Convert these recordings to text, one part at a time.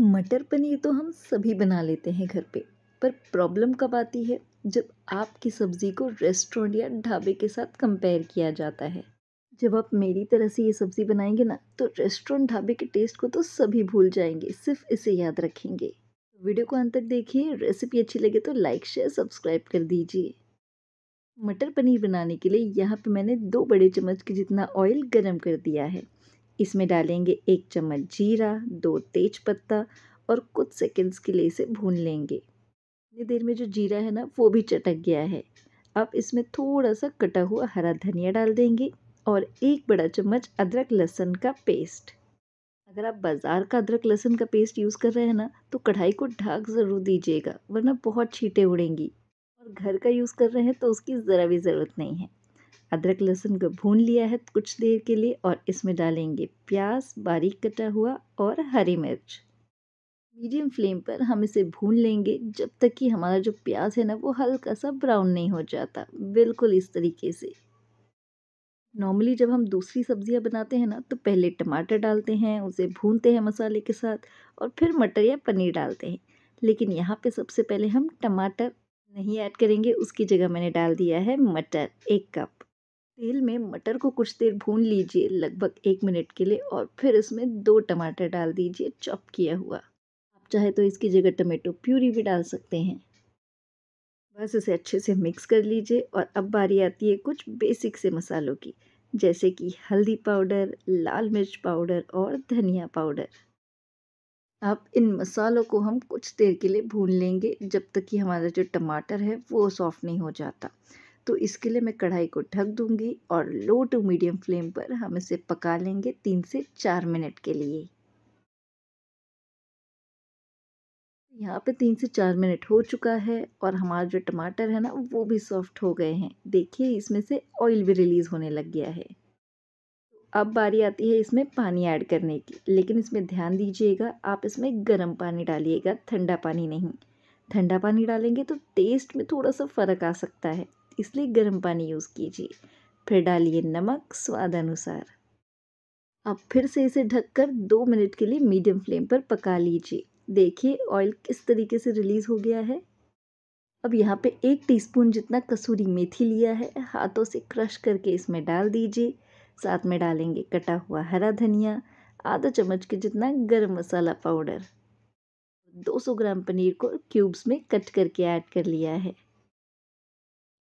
मटर पनीर तो हम सभी बना लेते हैं घर पे पर प्रॉब्लम कब आती है जब आपकी सब्ज़ी को रेस्टोरेंट या ढाबे के साथ कंपेयर किया जाता है जब आप मेरी तरह से ये सब्ज़ी बनाएंगे ना तो रेस्टोरेंट ढाबे के टेस्ट को तो सभी भूल जाएंगे सिर्फ इसे याद रखेंगे वीडियो को अंत तक देखिए रेसिपी अच्छी लगे तो लाइक शेयर सब्सक्राइब कर दीजिए मटर पनीर बनाने के लिए यहाँ पर मैंने दो बड़े चम्मच के जितना ऑयल गर्म कर दिया है इसमें डालेंगे एक चम्मच जीरा दो तेज पत्ता और कुछ सेकंड्स के लिए इसे भून लेंगे इतनी देर में जो जीरा है ना वो भी चटक गया है अब इसमें थोड़ा सा कटा हुआ हरा धनिया डाल देंगे और एक बड़ा चम्मच अदरक लहसुन का पेस्ट अगर आप बाज़ार का अदरक लहसुन का पेस्ट यूज़ कर रहे हैं ना तो कढ़ाई को ढाक ज़रूर दीजिएगा वरना बहुत छीटें उड़ेंगी और घर का यूज़ कर रहे हैं तो उसकी ज़रा भी ज़रूरत नहीं है अदरक लहसुन को भून लिया है कुछ देर के लिए और इसमें डालेंगे प्याज बारीक कटा हुआ और हरी मिर्च मीडियम फ्लेम पर हम इसे भून लेंगे जब तक कि हमारा जो प्याज है ना वो हल्का सा ब्राउन नहीं हो जाता बिल्कुल इस तरीके से नॉर्मली जब हम दूसरी सब्जियां बनाते हैं ना तो पहले टमाटर डालते हैं उसे भूनते हैं मसाले के साथ और फिर मटर या पनीर डालते हैं लेकिन यहाँ पे सबसे पहले हम टमाटर नहीं ऐड करेंगे उसकी जगह मैंने डाल दिया है मटर एक कप तेल में मटर को कुछ देर भून लीजिए लगभग एक मिनट के लिए और फिर इसमें दो टमाटर डाल दीजिए चॉप किया हुआ आप चाहे तो इसकी जगह टमेटो प्यूरी भी डाल सकते हैं बस इसे अच्छे से मिक्स कर लीजिए और अब बारी आती है कुछ बेसिक से मसालों की जैसे कि हल्दी पाउडर लाल मिर्च पाउडर और धनिया पाउडर अब इन मसालों को हम कुछ देर के लिए भून लेंगे जब तक कि हमारा जो टमाटर है वो सॉफ्ट नहीं हो जाता तो इसके लिए मैं कढ़ाई को ढक दूंगी और लो टू मीडियम फ्लेम पर हम इसे पका लेंगे तीन से चार मिनट के लिए यहाँ पे तीन से चार मिनट हो चुका है और हमारा जो टमाटर है ना वो भी सॉफ्ट हो गए हैं देखिए इसमें से ऑयल भी रिलीज़ होने लग गया है अब बारी आती है इसमें पानी ऐड करने की लेकिन इसमें ध्यान दीजिएगा आप इसमें गर्म पानी डालिएगा ठंडा पानी नहीं ठंडा पानी डालेंगे तो टेस्ट में थोड़ा सा फ़र्क आ सकता है इसलिए गर्म पानी यूज़ कीजिए फिर डालिए नमक स्वाद अनुसार अब फिर से इसे ढककर दो मिनट के लिए मीडियम फ्लेम पर पका लीजिए देखिए ऑयल किस तरीके से रिलीज़ हो गया है अब यहाँ पे एक टीस्पून जितना कसूरी मेथी लिया है हाथों से क्रश करके इसमें डाल दीजिए साथ में डालेंगे कटा हुआ हरा धनिया आधा चम्मच के जितना गरम मसाला पाउडर 200 ग्राम पनीर को क्यूब्स में कट करके ऐड कर लिया है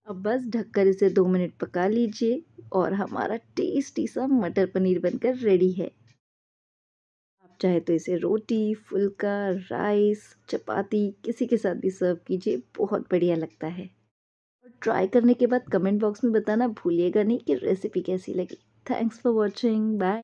अब बस ढककर इसे दो मिनट पका लीजिए और हमारा टेस्टी सा मटर पनीर बनकर रेडी है आप चाहे तो इसे रोटी फुल्का राइस चपाती किसी के साथ भी सर्व कीजिए बहुत बढ़िया लगता है और ट्राई करने के बाद कमेंट बॉक्स में बताना भूलिएगा नहीं कि रेसिपी कैसी लगी थैंक्स फॉर वॉचिंग बाय